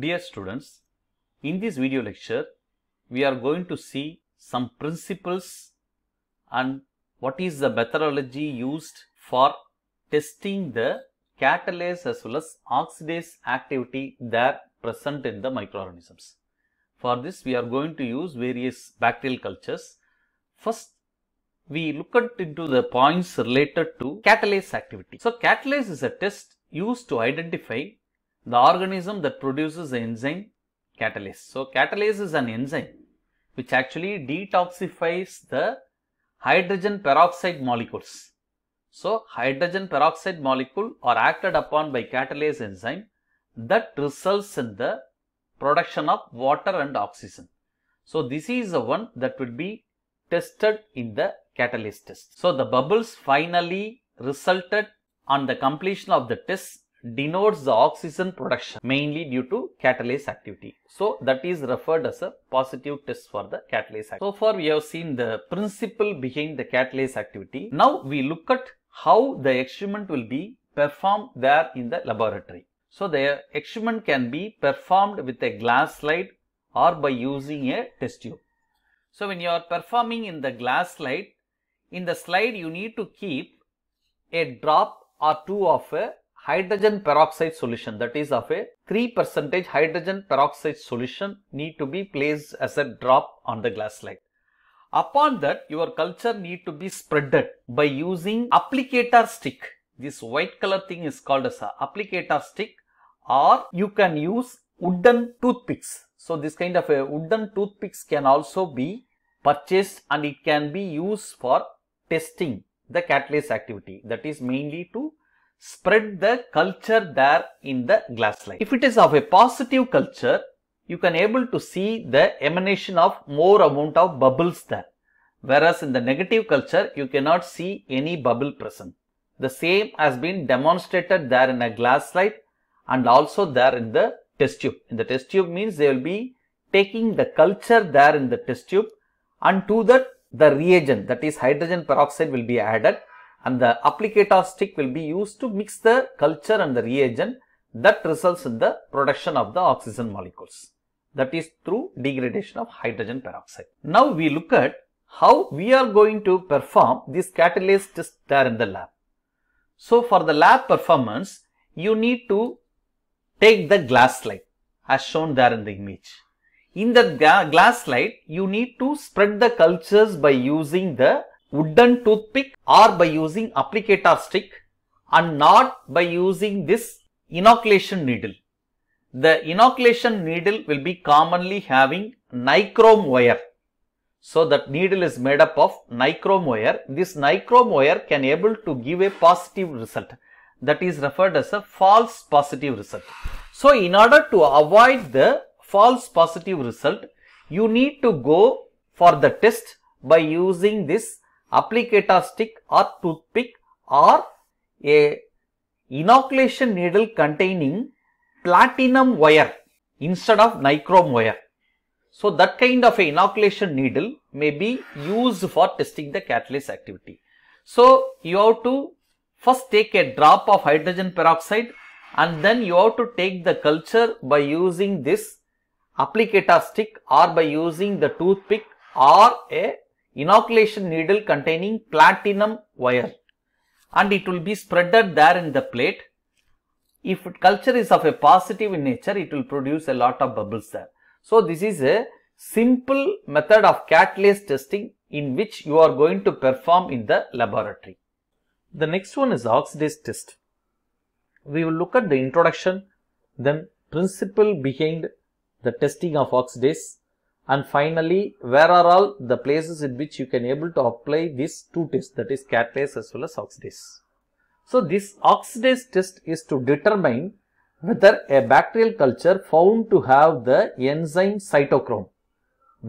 Dear students, in this video lecture, we are going to see some principles and what is the methodology used for testing the catalase as well as oxidase activity that present in the microorganisms. For this, we are going to use various bacterial cultures. First, we looked into the points related to catalase activity. So, catalase is a test used to identify the organism that produces the enzyme catalase. So, catalase is an enzyme which actually detoxifies the hydrogen peroxide molecules. So, hydrogen peroxide molecule are acted upon by catalase enzyme that results in the production of water and oxygen. So, this is the one that will be tested in the catalase test. So, the bubbles finally resulted on the completion of the test denotes the oxygen production mainly due to catalase activity. So that is referred as a positive test for the catalase activity. So far we have seen the principle behind the catalase activity. Now we look at how the experiment will be performed there in the laboratory. So the experiment can be performed with a glass slide or by using a test tube. So when you are performing in the glass slide, in the slide you need to keep a drop or two of a hydrogen peroxide solution that is of a 3% hydrogen peroxide solution need to be placed as a drop on the glass slide. Upon that your culture need to be spreaded by using applicator stick. This white color thing is called as a applicator stick or you can use wooden toothpicks. So this kind of a wooden toothpicks can also be purchased and it can be used for testing the catalase activity that is mainly to spread the culture there in the glass slide. If it is of a positive culture, you can able to see the emanation of more amount of bubbles there. Whereas in the negative culture, you cannot see any bubble present. The same has been demonstrated there in a glass slide and also there in the test tube. In the test tube means they will be taking the culture there in the test tube and to that the reagent that is hydrogen peroxide will be added and the applicator stick will be used to mix the culture and the reagent that results in the production of the oxygen molecules. That is through degradation of hydrogen peroxide. Now we look at how we are going to perform this catalyst test there in the lab. So for the lab performance, you need to take the glass slide as shown there in the image. In the glass slide, you need to spread the cultures by using the wooden toothpick or by using applicator stick and not by using this inoculation needle. The inoculation needle will be commonly having nichrome wire. So that needle is made up of nichrome wire. This nichrome wire can able to give a positive result that is referred as a false positive result. So in order to avoid the false positive result, you need to go for the test by using this applicator stick or toothpick or a inoculation needle containing platinum wire instead of nichrome wire. So that kind of inoculation needle may be used for testing the catalyst activity. So you have to first take a drop of hydrogen peroxide and then you have to take the culture by using this applicator stick or by using the toothpick or a inoculation needle containing platinum wire and it will be spreaded there in the plate. If culture is of a positive in nature, it will produce a lot of bubbles there. So, this is a simple method of catalase testing in which you are going to perform in the laboratory. The next one is oxidase test. We will look at the introduction, then principle behind the testing of oxidase, and finally where are all the places in which you can able to apply these two tests that is catalase as well as oxidase. So this oxidase test is to determine whether a bacterial culture found to have the enzyme cytochrome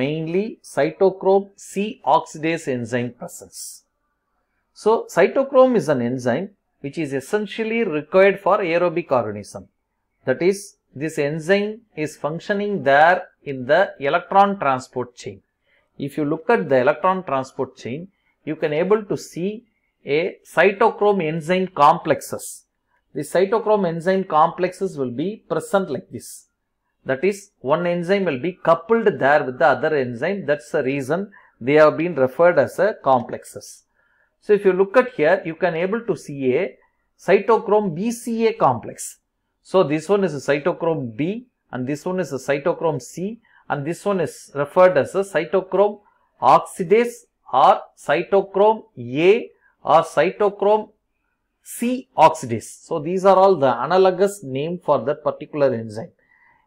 mainly cytochrome C oxidase enzyme presence. So cytochrome is an enzyme which is essentially required for aerobic organism that is this enzyme is functioning there in the electron transport chain. If you look at the electron transport chain, you can able to see a cytochrome enzyme complexes. The cytochrome enzyme complexes will be present like this. That is, one enzyme will be coupled there with the other enzyme. That's the reason they have been referred as a complexes. So, if you look at here, you can able to see a cytochrome BCA complex. So this one is a cytochrome B and this one is a cytochrome C and this one is referred as a cytochrome oxidase or cytochrome A or cytochrome C oxidase. So these are all the analogous name for that particular enzyme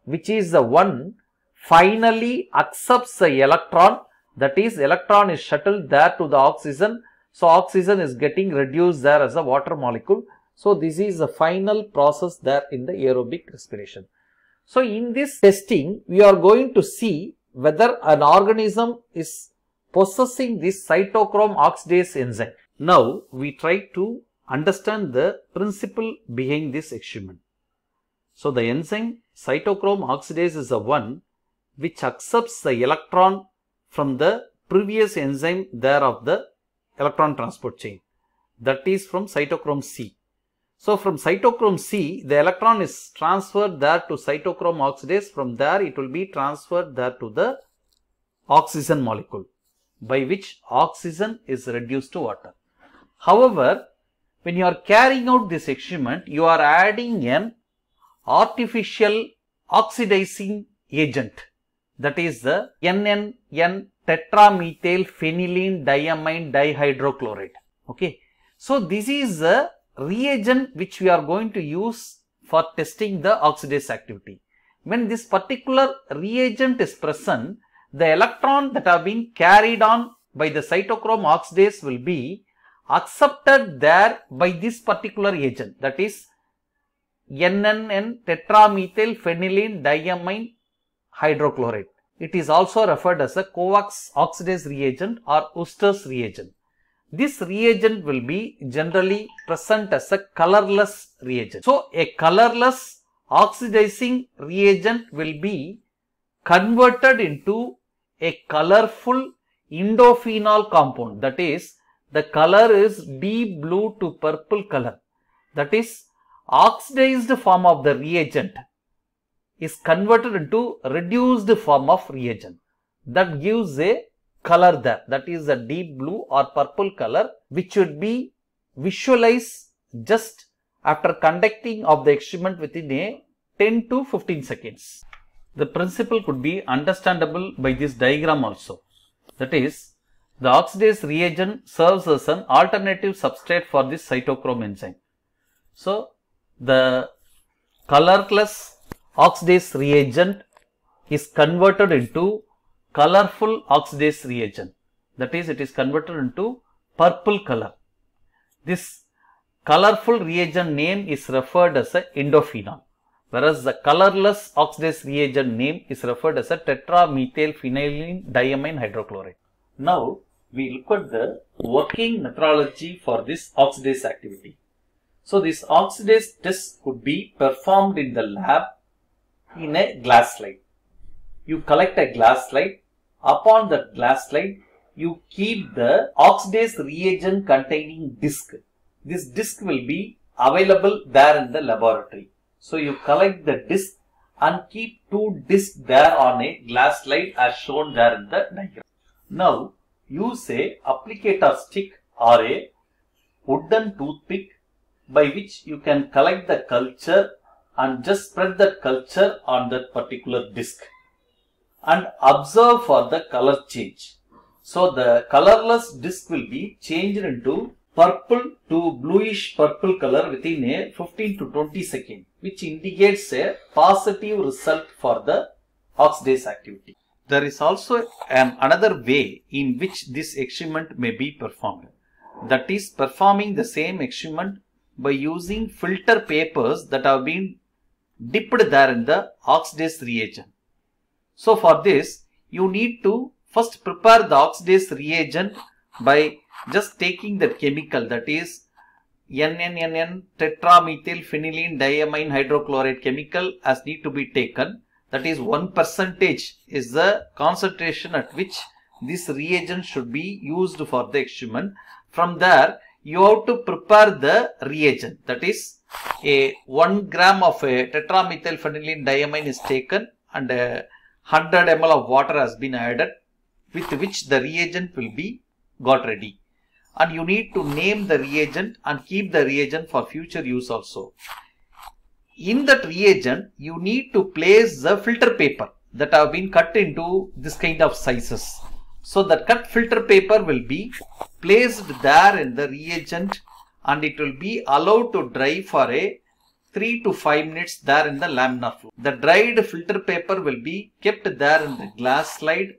which is the one finally accepts the electron that is electron is shuttled there to the oxygen. So oxygen is getting reduced there as a water molecule so this is the final process there in the aerobic respiration. So in this testing, we are going to see whether an organism is possessing this cytochrome oxidase enzyme. Now we try to understand the principle behind this experiment. So the enzyme cytochrome oxidase is the one which accepts the electron from the previous enzyme there of the electron transport chain that is from cytochrome C. So from cytochrome C, the electron is transferred there to cytochrome oxidase. From there, it will be transferred there to the oxygen molecule by which oxygen is reduced to water. However, when you are carrying out this experiment, you are adding an artificial oxidizing agent that is the NNN tetramethyl phenylene diamine dihydrochloride. Okay. So, this is the reagent which we are going to use for testing the oxidase activity. When this particular reagent is present, the electron that are being carried on by the cytochrome oxidase will be accepted there by this particular agent that is NNN tetramethyl phenylene diamine hydrochloride. It is also referred as a COX oxidase reagent or Oster's reagent. This reagent will be generally present as a colorless reagent. So, a colorless oxidizing reagent will be converted into a colorful indophenol compound that is the color is deep blue to purple color that is oxidized form of the reagent is converted into reduced form of reagent that gives a color there that is a deep blue or purple color which should be visualized just after conducting of the experiment within a 10 to 15 seconds. The principle could be understandable by this diagram also. That is, the oxidase reagent serves as an alternative substrate for this cytochrome enzyme. So, the colorless oxidase reagent is converted into colorful oxidase reagent that is it is converted into purple color. This colorful reagent name is referred as a endophenol whereas the colorless oxidase reagent name is referred as a tetramethylphenylene diamine hydrochloride. Now we look at the working methodology for this oxidase activity. So this oxidase test could be performed in the lab in a glass slide. You collect a glass slide Upon that glass slide, you keep the oxidase reagent containing disc. This disc will be available there in the laboratory. So you collect the disc and keep two discs there on a glass slide as shown there in the diagram. Now use a applicator stick or a wooden toothpick by which you can collect the culture and just spread that culture on that particular disc and observe for the color change. So the colorless disc will be changed into purple to bluish purple color within a 15 to 20 second which indicates a positive result for the oxidase activity. There is also an another way in which this experiment may be performed that is performing the same experiment by using filter papers that have been dipped there in the oxidase reagent. So for this, you need to first prepare the oxidase reagent by just taking that chemical that is NNNN tetramethylphenylene diamine hydrochloride chemical as need to be taken. That is 1 percentage is the concentration at which this reagent should be used for the experiment. From there, you have to prepare the reagent. That is, a 1 gram of a tetramethylphenylene diamine is taken and a uh, 100 ml of water has been added with which the reagent will be got ready. And you need to name the reagent and keep the reagent for future use also. In that reagent, you need to place the filter paper that have been cut into this kind of sizes. So the cut filter paper will be placed there in the reagent and it will be allowed to dry for a 3 to 5 minutes there in the laminar flow. The dried filter paper will be kept there in the glass slide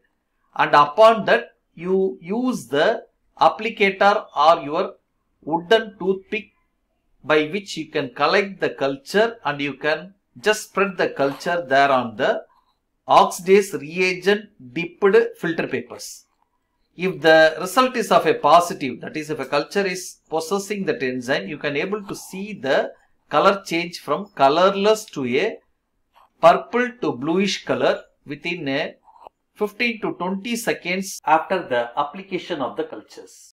and upon that you use the applicator or your wooden toothpick by which you can collect the culture and you can just spread the culture there on the oxidase reagent dipped filter papers. If the result is of a positive, that is if a culture is possessing that enzyme, you can able to see the color change from colorless to a purple to bluish color within a 15 to 20 seconds after the application of the cultures.